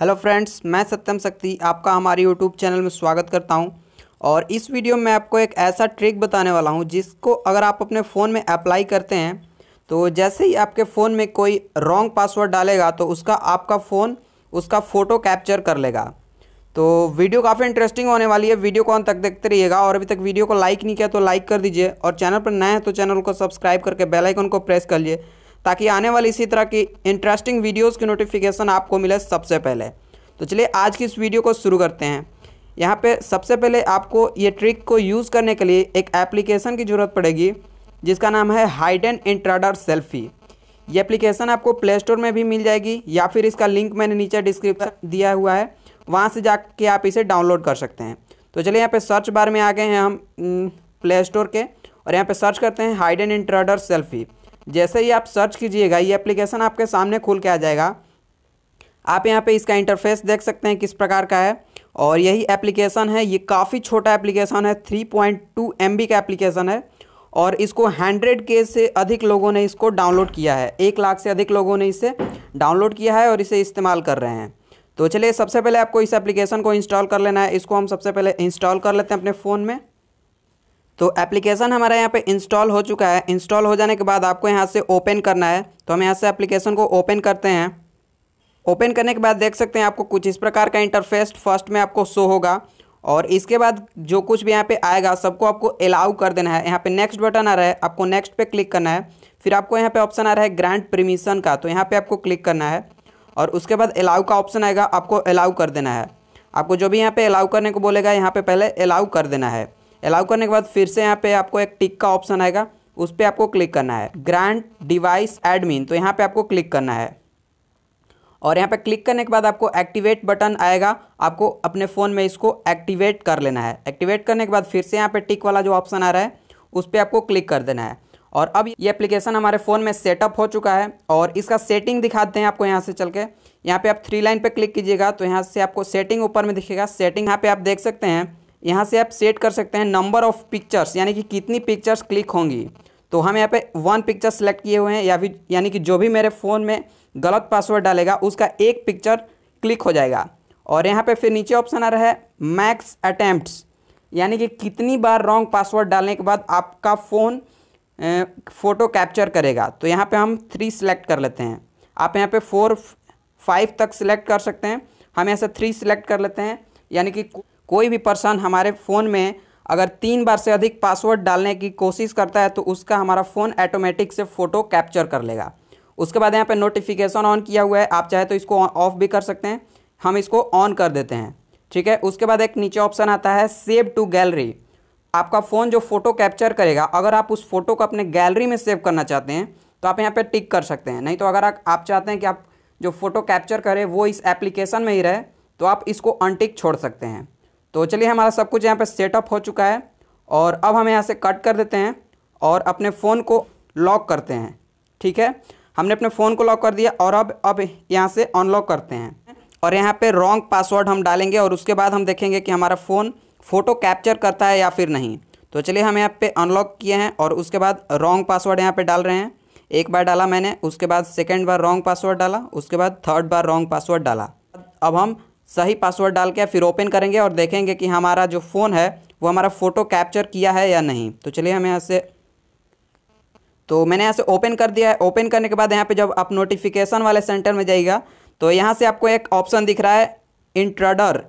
hello friends मैं सत्यम शक्ति आपका हमारे यूट्यूब चैनल में स्वागत करता हूं और इस वीडियो में आपको एक ऐसा ट्रिक बताने वाला हूं जिसको अगर आप अपने फ़ोन में अप्लाई करते हैं तो जैसे ही आपके फ़ोन में कोई रॉन्ग पासवर्ड डालेगा तो उसका आपका फ़ोन उसका फ़ोटो कैप्चर कर लेगा तो वीडियो काफ़ी इंटरेस्टिंग होने वाली है वीडियो को अंत तक देखते रहिएगा और अभी तक वीडियो को लाइक नहीं किया तो लाइक कर दीजिए और चैनल पर नए हैं तो चैनल को सब्सक्राइब करके बेलाइकन को प्रेस कर लिए ताकि आने वाली इसी तरह की इंटरेस्टिंग वीडियोज़ की नोटिफिकेशन आपको मिले सबसे पहले तो चलिए आज की इस वीडियो को शुरू करते हैं यहाँ पे सबसे पहले आपको ये ट्रिक को यूज़ करने के लिए एक एप्लीकेशन की ज़रूरत पड़ेगी जिसका नाम है हाइडन इंट्राडर सेल्फी ये एप्लीकेशन आपको प्ले स्टोर में भी मिल जाएगी या फिर इसका लिंक मैंने नीचे डिस्क्रिप्शन दिया हुआ है वहाँ से जाके आप इसे डाउनलोड कर सकते हैं तो चलिए यहाँ पे सर्च बार में आ गए हैं हम प्ले हम्म, स्टोर के और यहाँ पर सर्च करते हैं हाइडन इंट्राडर सेल्फी जैसे ही आप सर्च कीजिएगा ये एप्लीकेशन आपके सामने खुल के आ जाएगा आप यहाँ पे इसका इंटरफेस देख सकते हैं किस प्रकार का है और यही एप्लीकेशन है ये काफ़ी छोटा एप्लीकेशन है three point two M B का एप्लीकेशन है और इसको हंड्रेड के से अधिक लोगों ने इसको डाउनलोड किया है एक लाख से अधिक लोगों ने इसे डाउनलोड किया है और इसे इस्तेमाल कर रहे हैं तो चलिए सबसे पहले आपको इस एप्लीकेशन को इंस्टॉल कर लेना है इसको हम सबसे पहले इंस्टॉल कर लेते हैं अपने फ़ोन में तो एप्लीकेशन हमारा यहाँ पे इंस्टॉल हो चुका है इंस्टॉल हो जाने के बाद आपको यहाँ से ओपन करना है तो हम यहाँ से एप्लीकेशन को ओपन करते हैं ओपन करने के बाद देख सकते हैं आपको कुछ इस प्रकार का इंटरफेस फर्स्ट में आपको शो होगा और इसके बाद जो कुछ भी यहाँ पे आएगा सबको आपको अलाउ कर देना है यहाँ पे नेक्स्ट बटन आ रहा है आपको नेक्स्ट पे क्लिक करना है फिर आपको यहाँ पे ऑप्शन आ रहा है ग्रांट परमिशन का तो यहाँ पे आपको क्लिक करना है और उसके बाद अलाउ का ऑप्शन आएगा आपको अलाउ कर देना है आपको जो भी यहाँ पे अलाउ करने को बोलेगा यहाँ पे पहले अलाउ कर देना है अलाउ करने के बाद फिर से यहाँ पे आपको एक टिक का ऑप्शन आएगा उस पर आपको क्लिक करना है ग्रांड डिवाइस एडमिन तो यहाँ पे आपको क्लिक करना है और यहाँ पे क्लिक करने के बाद आपको एक्टिवेट बटन आएगा आपको अपने फ़ोन में इसको एक्टिवेट कर लेना है एक्टिवेट करने के बाद फिर से यहाँ पे टिक वाला जो ऑप्शन आ रहा है उस पर आपको क्लिक कर देना है और अब ये एप्लीकेशन हमारे फ़ोन में सेटअप हो चुका है और इसका सेटिंग दिखाते हैं आपको यहाँ से चल के यहाँ पे आप थ्री लाइन पर क्लिक कीजिएगा तो यहाँ से आपको सेटिंग ऊपर में दिखेगा सेटिंग यहाँ पर आप देख सकते हैं यहाँ से आप सेट कर सकते हैं नंबर ऑफ पिक्चर्स यानी कि कितनी पिक्चर्स क्लिक होंगी तो हम यहाँ पे वन पिक्चर सेलेक्ट किए हुए हैं या फिर यानी कि जो भी मेरे फ़ोन में गलत पासवर्ड डालेगा उसका एक पिक्चर क्लिक हो जाएगा और यहाँ पे फिर नीचे ऑप्शन आ रहा है मैक्स अटैम्प्ट्स यानी कि कितनी बार रॉन्ग पासवर्ड डालने के बाद आपका फ़ोन फ़ोटो कैप्चर करेगा तो यहाँ पर हम थ्री सिलेक्ट कर लेते हैं आप यहाँ पर फोर फाइव तक सिलेक्ट कर सकते हैं हम यहाँ से थ्री सिलेक्ट कर लेते हैं यानी कि कोई भी पर्सन हमारे फ़ोन में अगर तीन बार से अधिक पासवर्ड डालने की कोशिश करता है तो उसका हमारा फ़ोन ऐटोमेटिक से फ़ोटो कैप्चर कर लेगा उसके बाद यहाँ पे नोटिफिकेशन ऑन किया हुआ है आप चाहे तो इसको ऑफ भी कर सकते हैं हम इसको ऑन कर देते हैं ठीक है उसके बाद एक नीचे ऑप्शन आता है सेव टू गैलरी आपका फ़ोन जो फ़ोटो कैप्चर करेगा अगर आप उस फोटो को अपने गैलरी में सेव करना चाहते हैं तो आप यहाँ पे टिक कर सकते हैं नहीं तो अगर आप चाहते हैं कि आप जो फ़ोटो कैप्चर करें वो इस एप्लीकेशन में ही रहे तो आप इसको अनटिक छोड़ सकते हैं तो चलिए हमारा सब कुछ यहाँ पर सेटअप हो चुका है और अब हम यहाँ से कट कर देते हैं और अपने फ़ोन को लॉक करते हैं ठीक है हमने अपने फ़ोन को लॉक कर दिया और अब अब यहाँ से अनलॉक करते हैं और यहाँ पे रॉन्ग पासवर्ड हम डालेंगे और उसके बाद हम देखेंगे कि हमारा फ़ोन फ़ोटो कैप्चर करता है या फिर नहीं तो चलिए हम यहाँ पे अनलॉक किए हैं और उसके बाद रॉन्ग पासवर्ड यहाँ पे डाल रहे हैं एक बार डाला मैंने उसके बाद सेकेंड बार रॉन्ग पासवर्ड डाला उसके बाद थर्ड बार रॉन्ग पासवर्ड डाला अब हम सही पासवर्ड डाल के फिर ओपन करेंगे और देखेंगे कि हमारा जो फ़ोन है वो हमारा फ़ोटो कैप्चर किया है या नहीं तो चलिए हम यहाँ से तो मैंने यहाँ से ओपन कर दिया है ओपन करने के बाद यहाँ पे जब आप नोटिफिकेशन वाले सेंटर में जाइएगा तो यहाँ से आपको एक ऑप्शन दिख रहा है इंट्रडर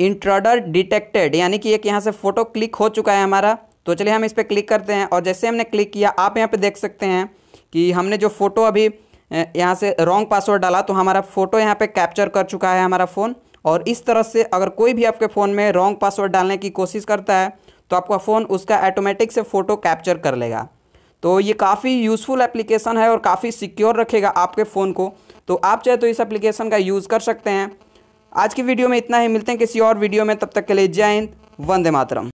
इंट्रडर डिटेक्टेड यानी कि एक यहाँ से फ़ोटो क्लिक हो चुका है हमारा तो चलिए हम इस पर क्लिक करते हैं और जैसे हमने क्लिक किया आप यहाँ पर देख सकते हैं कि हमने जो फ़ोटो अभी यहाँ से रॉन्ग पासवर्ड डाला तो हमारा फ़ोटो यहाँ पे कैप्चर कर चुका है हमारा फ़ोन और इस तरह से अगर कोई भी आपके फ़ोन में रॉन्ग पासवर्ड डालने की कोशिश करता है तो आपका फ़ोन उसका ऐटोमेटिक से फ़ोटो कैप्चर कर लेगा तो ये काफ़ी यूज़फुल एप्लीकेशन है और काफ़ी सिक्योर रखेगा आपके फ़ोन को तो आप चाहे तो इस एप्लीकेशन का यूज़ कर सकते हैं आज की वीडियो में इतना ही मिलते हैं किसी और वीडियो में तब तक के लिए जय हिंद वंदे मातरम